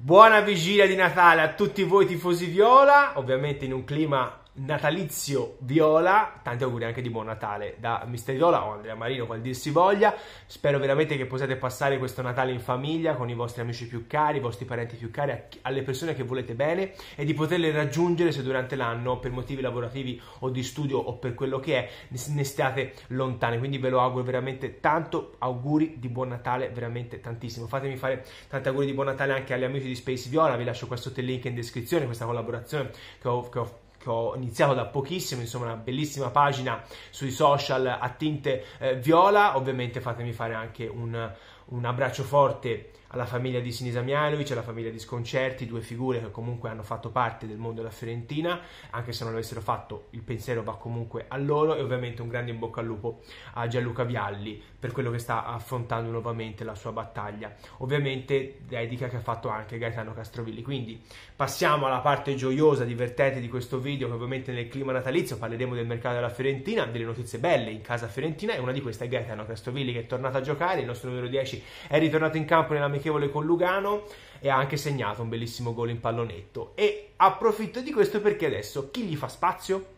Buona vigilia di Natale a tutti voi tifosi viola, ovviamente in un clima natalizio viola. Tanti auguri anche di buon Natale da Mister Viola o Andrea Marino, qual dir si voglia. Spero veramente che possiate passare questo Natale in famiglia con i vostri amici più cari, i vostri parenti più cari, alle persone che volete bene e di poterle raggiungere se durante l'anno per motivi lavorativi o di studio o per quello che è ne stiate lontane, Quindi ve lo auguro veramente tanto auguri di buon Natale, veramente tantissimo. Fatemi fare tanti auguri di buon Natale anche agli amici di Space Viola, vi lascio questo link in descrizione, questa collaborazione che ho, che ho che ecco, ho iniziato da pochissimo, insomma una bellissima pagina sui social a tinte eh, viola, ovviamente fatemi fare anche un un abbraccio forte alla famiglia di Sinisa Mialovic, alla famiglia di Sconcerti, due figure che comunque hanno fatto parte del mondo della Fiorentina, anche se non l'avessero fatto il pensiero va comunque a loro e ovviamente un grande in bocca al lupo a Gianluca Vialli per quello che sta affrontando nuovamente la sua battaglia. Ovviamente dedica che ha fatto anche Gaetano Castrovilli. Quindi passiamo alla parte gioiosa, divertente di questo video che ovviamente nel clima natalizio parleremo del mercato della Fiorentina, delle notizie belle in casa Fiorentina e una di queste è Gaetano Castrovilli che è tornato a giocare, il nostro numero 10 è ritornato in campo nell'amichevole con Lugano e ha anche segnato un bellissimo gol in pallonetto. E approfitto di questo perché adesso chi gli fa spazio?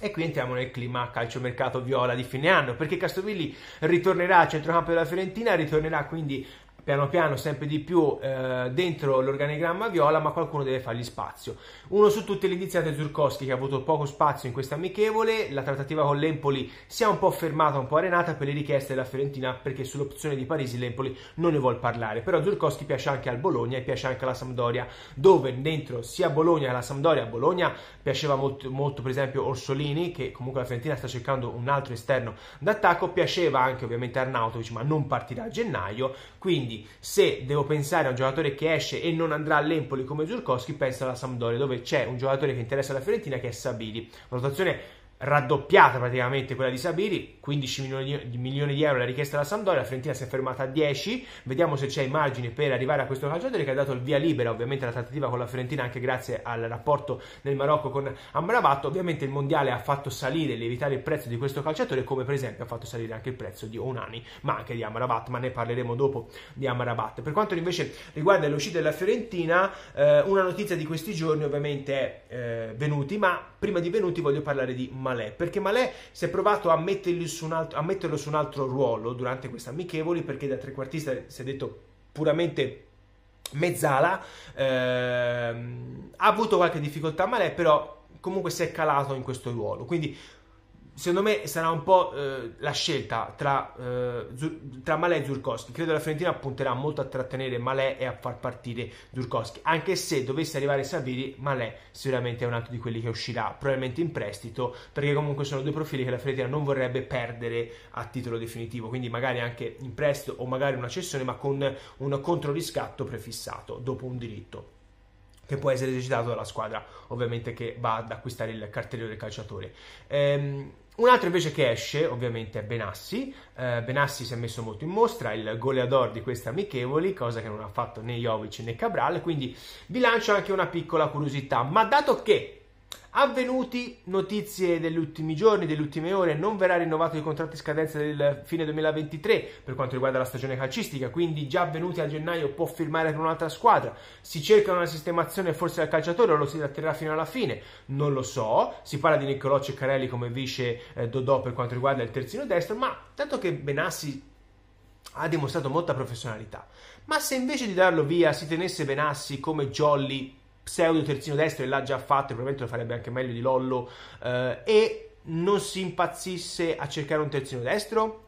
E qui entriamo nel clima calciomercato viola di fine anno, perché Castovilli ritornerà al centrocampo della Fiorentina, ritornerà quindi piano piano sempre di più eh, dentro l'organigramma viola, ma qualcuno deve fargli spazio. Uno su tutti l'iniziato Zurkowski che ha avuto poco spazio in questa amichevole, la trattativa con l'Empoli si è un po' fermata, un po' arenata per le richieste della Fiorentina perché sull'opzione di Parisi l'Empoli non ne vuol parlare, però Zurkowski piace anche al Bologna e piace anche alla Sampdoria, dove dentro sia Bologna che la Sampdoria, a Bologna piaceva molto, molto per esempio Orsolini che comunque la Fiorentina sta cercando un altro esterno d'attacco, piaceva anche ovviamente Arnautovic ma non partirà a gennaio, quindi quindi se devo pensare a un giocatore che esce e non andrà all'Empoli come Zurkowski, penso alla Sampdoria, dove c'è un giocatore che interessa la Fiorentina che è Sabili. Una rotazione raddoppiata praticamente quella di Sabiri, 15 milioni di, milioni di euro la richiesta della Sampdoria, la Fiorentina si è fermata a 10, vediamo se c'è margine per arrivare a questo calciatore che ha dato il via libera ovviamente alla trattativa con la Fiorentina anche grazie al rapporto del Marocco con Amrabat, ovviamente il Mondiale ha fatto salire, lievitare il prezzo di questo calciatore come per esempio ha fatto salire anche il prezzo di Onani, ma anche di Amrabat, ma ne parleremo dopo di Amrabat. Per quanto invece riguarda l'uscita della Fiorentina, eh, una notizia di questi giorni ovviamente è eh, Venuti, ma prima di Venuti voglio parlare di Marocco Malè, perché Malè si è provato a, su altro, a metterlo su un altro ruolo durante questa amichevoli, perché da trequartista si è detto puramente mezzala, ehm, ha avuto qualche difficoltà Malè, però comunque si è calato in questo ruolo, quindi secondo me sarà un po' eh, la scelta tra, eh, Zur- tra Malè e Zurkowski. Credo la Fiorentina punterà molto a trattenere Malè e a far partire Zurkowski. Anche se dovesse arrivare Saviri, Malè sicuramente è un altro di quelli che uscirà, probabilmente in prestito, perché comunque sono due profili che la Fiorentina non vorrebbe perdere a titolo definitivo. Quindi magari anche in prestito o magari una cessione, ma con un controriscatto prefissato dopo un diritto che può essere esercitato dalla squadra, ovviamente che va ad acquistare il cartellino del calciatore. Ehm, un altro invece che esce, ovviamente, è Benassi. Eh, Benassi si è messo molto in mostra, il goleador di queste amichevoli, cosa che non ha fatto né Jovic né Cabral, quindi vi lancio anche una piccola curiosità, ma dato che Avvenuti notizie degli ultimi giorni, delle ultime ore, non verrà rinnovato il contratto di scadenza del fine 2023 per quanto riguarda la stagione calcistica, quindi già avvenuti a gennaio può firmare con un'altra squadra. Si cerca una sistemazione forse al calciatore o lo si tratterà fino alla fine, non lo so. Si parla di Niccolò Ceccarelli come vice eh, Dodò per quanto riguarda il terzino destro, ma tanto che Benassi ha dimostrato molta professionalità. Ma se invece di darlo via si tenesse Benassi come Jolly pseudo terzino destro e l'ha già fatto, probabilmente lo farebbe anche meglio di Lollo, eh, e non si impazzisse a cercare un terzino destro?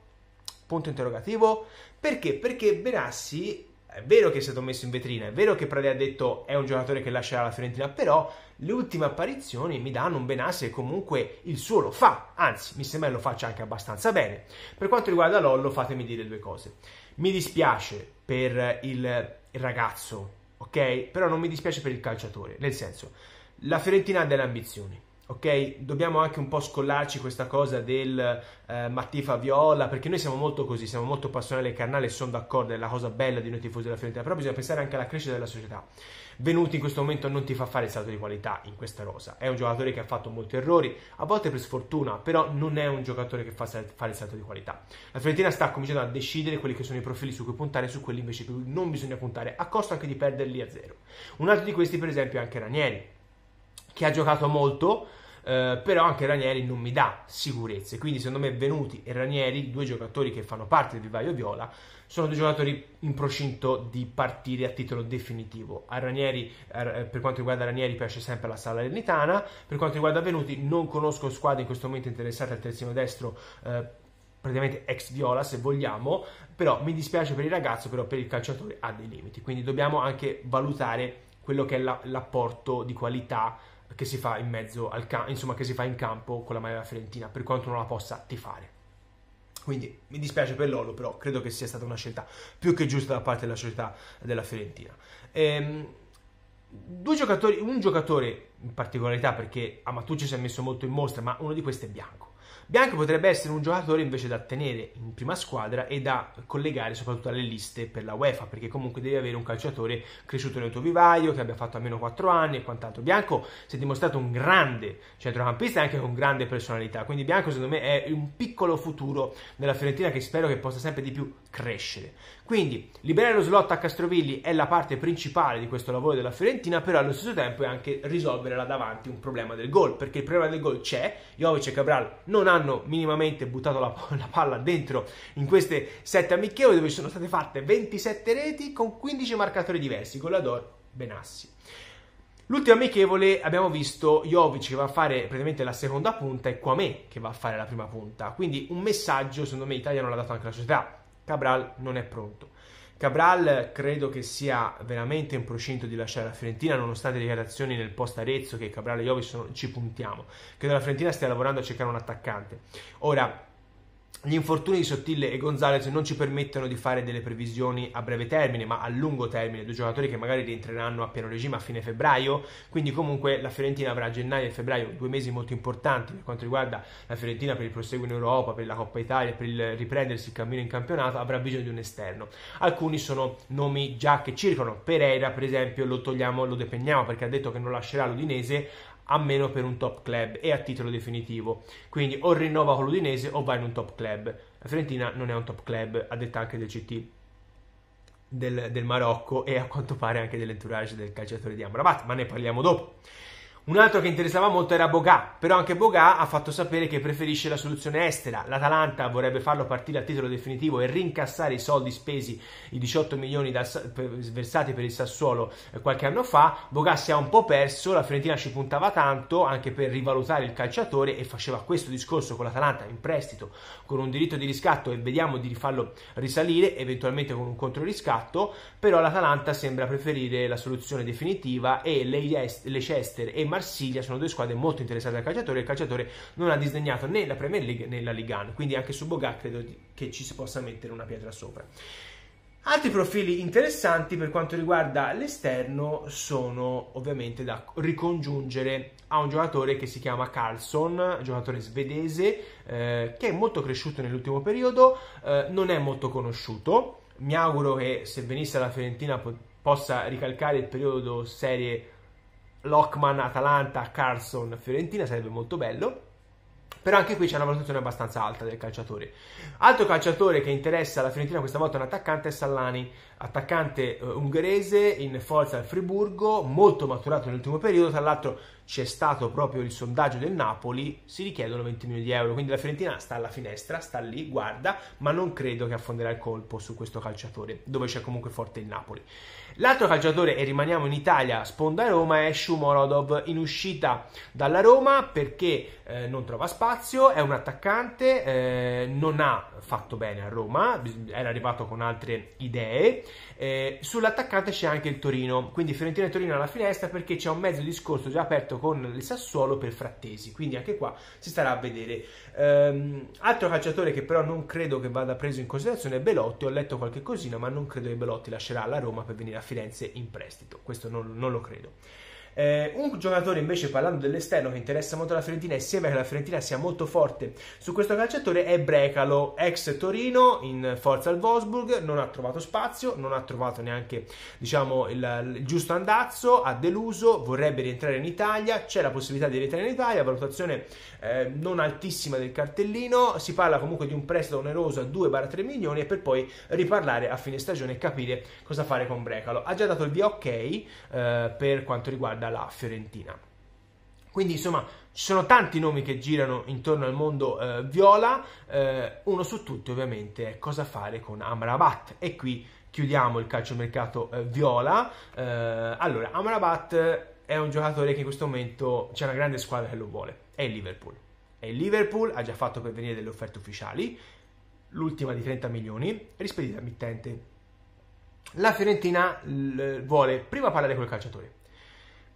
Punto interrogativo. Perché? Perché Benassi è vero che è stato messo in vetrina, è vero che Prade ha detto è un giocatore che lascerà la Fiorentina, però le ultime apparizioni mi danno un Benassi e comunque il suo lo fa, anzi mi sembra che lo faccia anche abbastanza bene. Per quanto riguarda Lollo fatemi dire due cose. Mi dispiace per il ragazzo ok? Però non mi dispiace per il calciatore, nel senso, la Fiorentina ha delle ambizioni, ok? Dobbiamo anche un po' scollarci questa cosa del eh, Mattifa Viola, perché noi siamo molto così, siamo molto passionali e carnali sono d'accordo, è la cosa bella di noi tifosi della Fiorentina, però bisogna pensare anche alla crescita della società. Venuti in questo momento non ti fa fare il salto di qualità in questa rosa, è un giocatore che ha fatto molti errori, a volte per sfortuna, però non è un giocatore che fa fare il salto di qualità. La Fiorentina sta cominciando a decidere quelli che sono i profili su cui puntare e su quelli invece su cui non bisogna puntare, a costo anche di perderli a zero. Un altro di questi per esempio è anche Ranieri, che ha giocato molto, eh, però anche Ranieri non mi dà sicurezze. Quindi, secondo me, Venuti e Ranieri, due giocatori che fanno parte del Vivaio Viola, sono due giocatori in procinto di partire a titolo definitivo. A Ranieri, eh, per quanto riguarda Ranieri, piace sempre la Salernitana. Per quanto riguarda Venuti, non conosco squadre in questo momento interessate al terzino destro. Eh, praticamente ex viola se vogliamo, però mi dispiace per il ragazzo, però per il calciatore ha dei limiti, quindi dobbiamo anche valutare quello che è la, l'apporto di qualità che si fa in mezzo al campo, insomma, che si fa in campo con la maglia fiorentina, per quanto non la possa tifare. Quindi mi dispiace per Lolo, però credo che sia stata una scelta più che giusta da parte della società della Fiorentina. Ehm, un giocatore in particolarità, perché Amatucci si è messo molto in mostra, ma uno di questi è bianco Bianco potrebbe essere un giocatore invece da tenere in prima squadra e da collegare soprattutto alle liste per la UEFA, perché comunque devi avere un calciatore cresciuto nel tuo vivaio, che abbia fatto almeno 4 anni e quant'altro. Bianco si è dimostrato un grande centrocampista e anche con grande personalità, quindi Bianco secondo me è un piccolo futuro della Fiorentina che spero che possa sempre di più crescere. Quindi liberare lo slot a Castrovilli è la parte principale di questo lavoro della Fiorentina, però allo stesso tempo è anche risolvere là davanti un problema del gol, perché il problema del gol c'è, Jovic e Cabral non non hanno minimamente buttato la, la palla dentro in queste sette amichevoli dove sono state fatte 27 reti con 15 marcatori diversi, con Golador, Benassi. L'ultimo amichevole abbiamo visto Jovic che va a fare praticamente la seconda punta e Kwame che va a fare la prima punta. Quindi un messaggio, secondo me, non l'ha dato anche la società. Cabral non è pronto. Cabral credo che sia veramente in procinto di lasciare la Fiorentina, nonostante le dichiarazioni nel post Arezzo che Cabral e Jovi ci puntiamo. Credo la Fiorentina stia lavorando a cercare un attaccante. Ora, gli infortuni di Sottile e Gonzalez non ci permettono di fare delle previsioni a breve termine, ma a lungo termine, due giocatori che magari rientreranno a pieno regime a fine febbraio, quindi comunque la Fiorentina avrà gennaio e febbraio due mesi molto importanti per quanto riguarda la Fiorentina per il proseguo in Europa, per la Coppa Italia, per il riprendersi il cammino in campionato, avrà bisogno di un esterno. Alcuni sono nomi già che circolano, Pereira per esempio lo togliamo, lo depegniamo perché ha detto che non lascerà l'Udinese, a meno per un top club e a titolo definitivo. Quindi o rinnova con l'Udinese o va in un top club. La Fiorentina non è un top club, a detta anche del CT del, del Marocco e a quanto pare anche dell'entourage del calciatore di Amrabat, ma ne parliamo dopo. Un altro che interessava molto era Bogà, però anche Bogà ha fatto sapere che preferisce la soluzione estera. L'Atalanta vorrebbe farlo partire a titolo definitivo e rincassare i soldi spesi, i 18 milioni da, per, versati per il Sassuolo eh, qualche anno fa. Bogà si è un po' perso, la Fiorentina ci puntava tanto anche per rivalutare il calciatore e faceva questo discorso con l'Atalanta in prestito con un diritto di riscatto e vediamo di farlo risalire, eventualmente con un controriscatto, però l'Atalanta sembra preferire la soluzione definitiva e Leicester e Marsiglia sono due squadre molto interessate al calciatore e il calciatore non ha disdegnato né la Premier League né la Ligue 1, quindi anche su Boga credo che ci si possa mettere una pietra sopra. Altri profili interessanti per quanto riguarda l'esterno sono ovviamente da ricongiungere a un giocatore che si chiama Carlson, giocatore svedese, eh, che è molto cresciuto nell'ultimo periodo, eh, non è molto conosciuto. Mi auguro che se venisse alla Fiorentina po- possa ricalcare il periodo serie Lockman, Atalanta, Carson, Fiorentina sarebbe molto bello però anche qui c'è una valutazione abbastanza alta del calciatore. Altro calciatore che interessa la Fiorentina questa volta è un attaccante è Sallani, attaccante eh, ungherese in forza al Friburgo, molto maturato nell'ultimo periodo, tra l'altro c'è stato proprio il sondaggio del Napoli, si richiedono 20 milioni di euro, quindi la Fiorentina sta alla finestra, sta lì, guarda, ma non credo che affonderà il colpo su questo calciatore, dove c'è comunque forte il Napoli. L'altro calciatore, e rimaniamo in Italia, sponda Roma, è Shumorodov, in uscita dalla Roma perché eh, non trova spazio, Lazio, è un attaccante, eh, non ha fatto bene a Roma, era arrivato con altre idee. Eh, sull'attaccante c'è anche il Torino, quindi Fiorentina e Torino alla finestra perché c'è un mezzo discorso già aperto con il Sassuolo per Frattesi, quindi anche qua si starà a vedere. Ehm, altro calciatore che però non credo che vada preso in considerazione è Belotti, ho letto qualche cosina ma non credo che Belotti lascerà la Roma per venire a Firenze in prestito, questo non, non lo credo. Eh, un giocatore invece parlando dell'esterno che interessa molto la Fiorentina e sembra che la Fiorentina sia molto forte su questo calciatore è Brecalo, ex Torino in forza al Wolfsburg, non ha trovato spazio, non ha trovato neanche diciamo, il, il giusto andazzo, ha deluso, vorrebbe rientrare in Italia, c'è la possibilità di rientrare in Italia, valutazione eh, non altissima del cartellino, si parla comunque di un prestito oneroso a 2-3 milioni e per poi riparlare a fine stagione e capire cosa fare con Brecalo. Ha già dato il via ok eh, per quanto riguarda dalla Fiorentina. Quindi insomma ci sono tanti nomi che girano intorno al mondo eh, viola, eh, uno su tutti ovviamente è cosa fare con Amrabat e qui chiudiamo il calciomercato eh, viola. Eh, allora Amrabat è un giocatore che in questo momento c'è una grande squadra che lo vuole, è il Liverpool. E il Liverpool ha già fatto per venire delle offerte ufficiali, l'ultima di 30 milioni, rispedita al mittente. La Fiorentina vuole prima parlare col calciatore,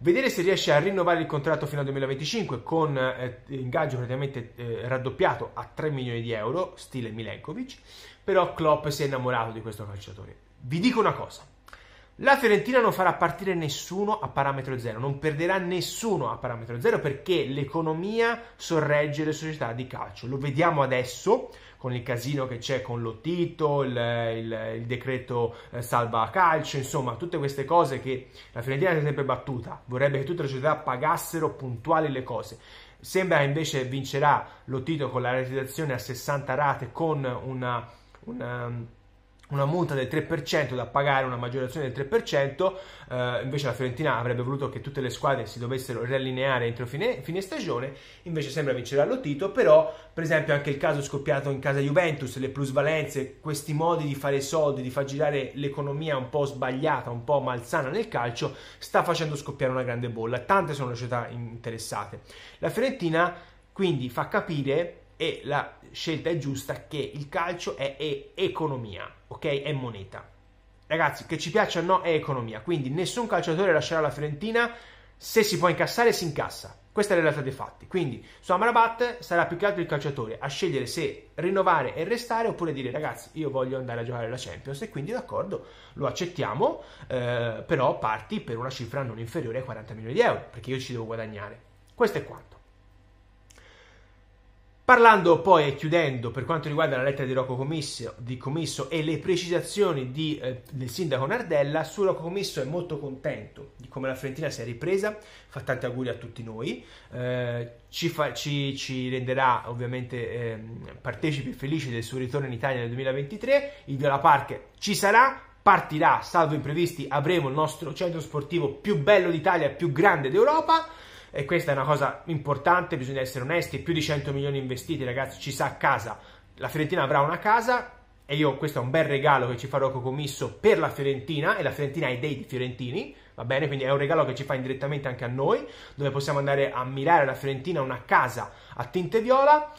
vedere se riesce a rinnovare il contratto fino al 2025 con eh, ingaggio praticamente eh, raddoppiato a 3 milioni di euro, stile Milenkovic, però Klopp si è innamorato di questo calciatore. Vi dico una cosa, la Fiorentina non farà partire nessuno a parametro zero, non perderà nessuno a parametro zero perché l'economia sorregge le società di calcio, lo vediamo adesso, con il casino che c'è con Lottito, il, il, il decreto eh, salva calcio, insomma tutte queste cose che la Fiorentina si è sempre battuta, vorrebbe che tutte le società pagassero puntuali le cose. Sembra invece vincerà Lottito con la realizzazione a 60 rate con una, una una multa del 3% da pagare, una maggiorazione del 3%, eh, invece la Fiorentina avrebbe voluto che tutte le squadre si dovessero riallineare entro fine, fine stagione, invece sembra vincerà lo Tito, però per esempio anche il caso scoppiato in casa Juventus, le plusvalenze, questi modi di fare soldi, di far girare l'economia un po' sbagliata, un po' malsana nel calcio, sta facendo scoppiare una grande bolla, tante sono le società interessate. La Fiorentina quindi fa capire e la scelta è giusta che il calcio è economia ok? È moneta. Ragazzi, che ci piaccia o no, è economia. Quindi nessun calciatore lascerà la Fiorentina. Se si può incassare, si incassa. Questa è la realtà dei fatti. Quindi su Amarabat sarà più che altro il calciatore a scegliere se rinnovare e restare oppure dire ragazzi io voglio andare a giocare la Champions e quindi d'accordo lo accettiamo, eh, però parti per una cifra non inferiore ai 40 milioni di euro perché io ci devo guadagnare. Questo è quanto. Parlando poi e chiudendo per quanto riguarda la lettera di Rocco Comisso, di Comisso e le precisazioni di, eh, del sindaco Nardella, su Rocco Comisso è molto contento di come la Fiorentina si è ripresa, fa tanti auguri a tutti noi, eh, ci, fa, ci, ci, renderà ovviamente eh, partecipi e felici del suo ritorno in Italia nel 2023, il Viola Park ci sarà, partirà, salvo imprevisti avremo il nostro centro sportivo più bello d'Italia, più grande d'Europa e questa è una cosa importante, bisogna essere onesti, più di 100 milioni investiti ragazzi, ci sa a casa, la Fiorentina avrà una casa e io questo è un bel regalo che ci farò con Commisso per la Fiorentina e la Fiorentina è dei fiorentini, va bene? Quindi è un regalo che ci fa indirettamente anche a noi, dove possiamo andare a mirare la Fiorentina una casa a tinte viola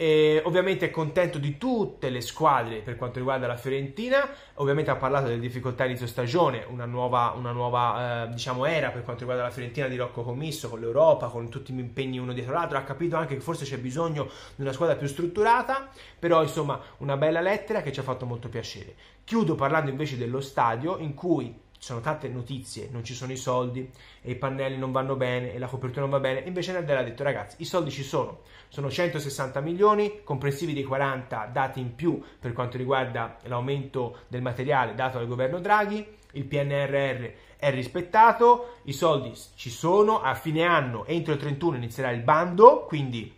e ovviamente è contento di tutte le squadre per quanto riguarda la Fiorentina, ovviamente ha parlato delle difficoltà inizio stagione, una nuova, una nuova eh, diciamo era per quanto riguarda la Fiorentina di Rocco Commisso, con l'Europa, con tutti gli impegni uno dietro l'altro, ha capito anche che forse c'è bisogno di una squadra più strutturata, però insomma una bella lettera che ci ha fatto molto piacere. Chiudo parlando invece dello stadio in cui ci sono tante notizie, non ci sono i soldi e i pannelli non vanno bene e la copertura non va bene, invece Nadella ha detto ragazzi i soldi ci sono, sono 160 milioni comprensivi dei 40 dati in più per quanto riguarda l'aumento del materiale dato dal governo Draghi, il PNRR è rispettato, i soldi ci sono, a fine anno entro il 31 inizierà il bando, quindi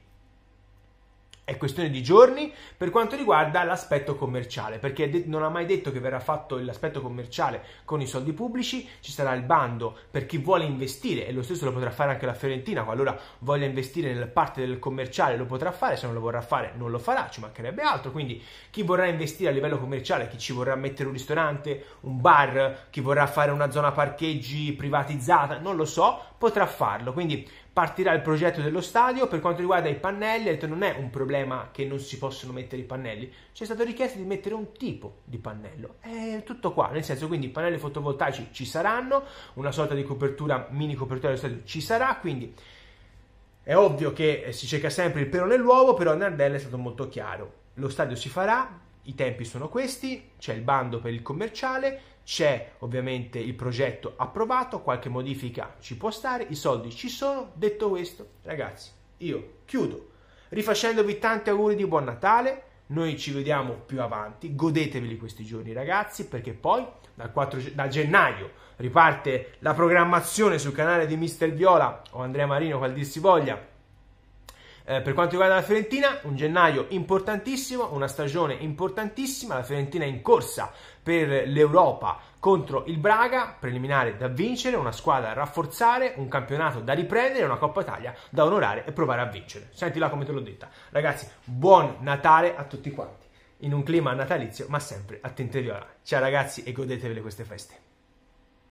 è questione di giorni per quanto riguarda l'aspetto commerciale, perché non ha mai detto che verrà fatto l'aspetto commerciale con i soldi pubblici, ci sarà il bando per chi vuole investire e lo stesso lo potrà fare anche la Fiorentina, qualora voglia investire nella parte del commerciale lo potrà fare, se non lo vorrà fare non lo farà, ci mancherebbe altro, quindi chi vorrà investire a livello commerciale, chi ci vorrà mettere un ristorante, un bar, chi vorrà fare una zona parcheggi privatizzata, non lo so, potrà farlo, quindi partirà il progetto dello stadio. Per quanto riguarda i pannelli, ha detto non è un problema che non si possono mettere i pannelli, c'è stato richiesto di mettere un tipo di pannello. È tutto qua, nel senso quindi i pannelli fotovoltaici ci saranno, una sorta di copertura, mini copertura dello stadio ci sarà, quindi è ovvio che eh, si cerca sempre il pelo nell'uovo, però Nardella è stato molto chiaro. Lo stadio si farà, i tempi sono questi, c'è il bando per il commerciale, c'è ovviamente il progetto approvato, qualche modifica ci può stare, i soldi ci sono. Detto questo, ragazzi, io chiudo rifacendovi tanti auguri di buon Natale. Noi ci vediamo più avanti, godeteveli questi giorni ragazzi perché poi dal 4, da gennaio riparte la programmazione sul canale di Mister Viola o Andrea Marino, qual dir si voglia, eh, per quanto riguarda la Fiorentina, un gennaio importantissimo, una stagione importantissima, la Fiorentina è in corsa per l'Europa contro il Braga, preliminare da vincere, una squadra da rafforzare, un campionato da riprendere, una Coppa Italia da onorare e provare a vincere. Sentila come te l'ho detta. Ragazzi, buon Natale a tutti quanti, in un clima natalizio ma sempre a tinte viola. Ciao ragazzi e godetevele queste feste.